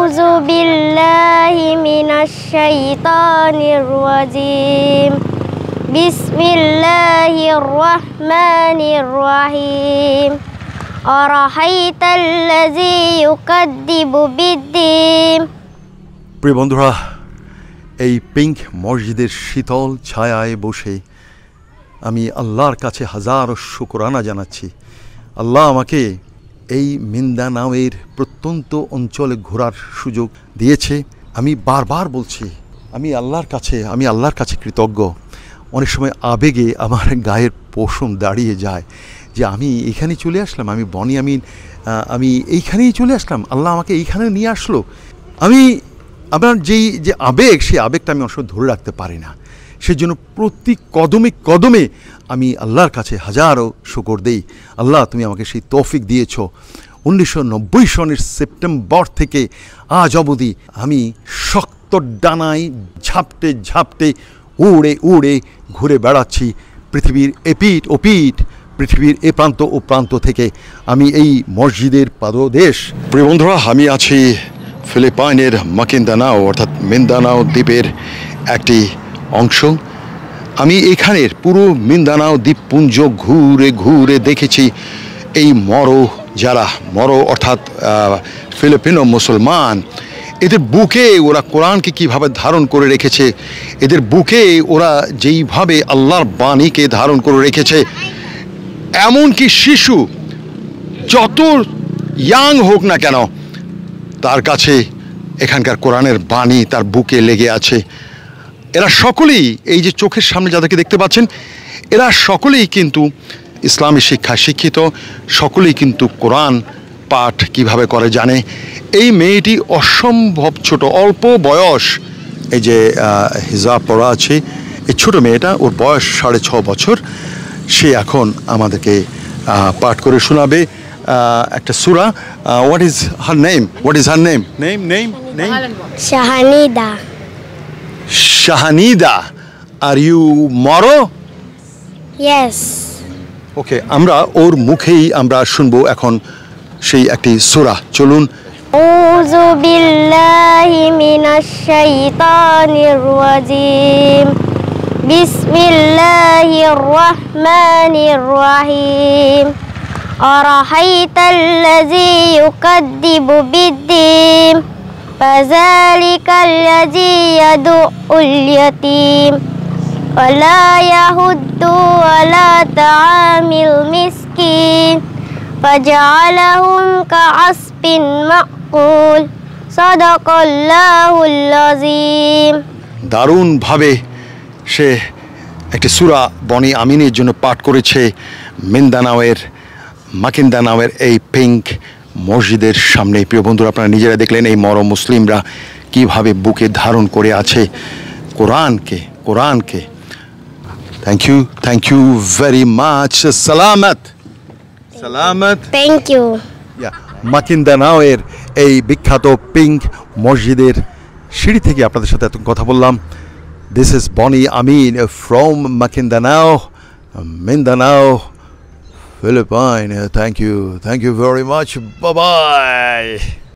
أعوذ بالله من الشيطان الرجيم بسم الله الرحمن الرحيم أرحيت الذي يكذب بالدين প্রিয় বন্ধুরা এই পিঙ্ক মসজিদের শীতল ছায়ায় বসে আমি আল্লাহর কাছে হাজারো শুকরানা জানাচ্ছি আল্লাহ আমাকে এই মিন্দানাওয়ের প্রত্যন্ত অঞ্চলে ঘোরার সুযোগ দিয়েছে আমি বারবার বলছি আমি আল্লাহর কাছে আমি আল্লাহর কাছে কৃতজ্ঞ অনেক সময় আবেগে আমার গায়ের পোষণ দাঁড়িয়ে যায় যে আমি এখানে চলে আসলাম আমি বনি আমি আমি এইখানেই চলে আসলাম আল্লাহ আমাকে এইখানে নিয়ে আসলো আমি আপনার যেই যে আবেগ সেই আবেগটা আমি অবশ্য ধরে রাখতে পারি না সেজন্য প্রতি কদমে কদমে আমি আল্লাহর কাছে হাজারো শুকর দেই আল্লাহ তুমি আমাকে সেই তৌফিক দিয়েছ উনিশশো নব্বই সনের সেপ্টেম্বর থেকে আজ অবধি আমি শক্ত ডানায় ঝাপটে ঝাপটে উড়ে উড়ে ঘুরে বেড়াচ্ছি পৃথিবীর এপিট ওপিট পৃথিবীর এ প্রান্ত ও প্রান্ত থেকে আমি এই মসজিদের পাদদেশ প্রিয় বন্ধুরা আমি আছি ফিলিপাইনের মাকিন্দানাও অর্থাৎ মিন্দানাও দ্বীপের একটি অংশ আমি এখানের পুরো মিন্দানাও দ্বীপপুঞ্জ ঘুরে ঘুরে দেখেছি এই মরো যারা মরো অর্থাৎ ফিলিপিনো মুসলমান এদের বুকে ওরা কোরআনকে কিভাবে ধারণ করে রেখেছে এদের বুকে ওরা যেইভাবে আল্লাহর বাণীকে ধারণ করে রেখেছে এমনকি শিশু যত ইয়াং হোক না কেন তার কাছে এখানকার কোরআনের বাণী তার বুকে লেগে আছে এরা সকলেই এই যে চোখের সামনে যাদেরকে দেখতে পাচ্ছেন এরা সকলেই কিন্তু ইসলামী শিক্ষা শিক্ষিত সকলেই কিন্তু কোরআন পাঠ কিভাবে করে জানে এই মেয়েটি অসম্ভব ছোট অল্প বয়স এই যে হিজাব পড়া আছে এই ছোট মেয়েটা ওর বয়স সাড়ে ছ বছর সে এখন আমাদেরকে পাঠ করে শোনাবে একটা সুরা what is her name what is her name name name name Shahanida Shahanida are you Moro yes okay আমরা ওর মুখেই আমরা শুনবো এখন সেই একটি সুরা চলুন أعوذ بالله من الشيطان الرجيم بسم الله الرحمن الرحيم أرأيت الذي يكذب بالدين فذلك الذي يدعو اليتيم ولا يهد ولا طعام المسكين فجعلهم كعصف معقول صدق الله العظيم ভাবে সে একটি সূরা বনি আমিনের জন্য পাঠ করেছে মিন্দানাওয়ের মাকিন্দা নামের এই পিঙ্ক মসজিদের সামনে প্রিয় বন্ধুরা আপনারা নিজেরা দেখলেন এই মর মুসলিমরা কিভাবে বুকে ধারণ করে আছে কোরআনকে কোরআনকে thank you thank you very much সালামত সালামত থ্যাংক ইউ মাকিন্দা নাওয়ের এই বিখ্যাত পিঙ্ক মসজিদের সিঁড়ি থেকে আপনাদের সাথে এত কথা বললাম this is Bonnie Amin from Mindanao Philippine, thank you. Thank you very much. Bye-bye.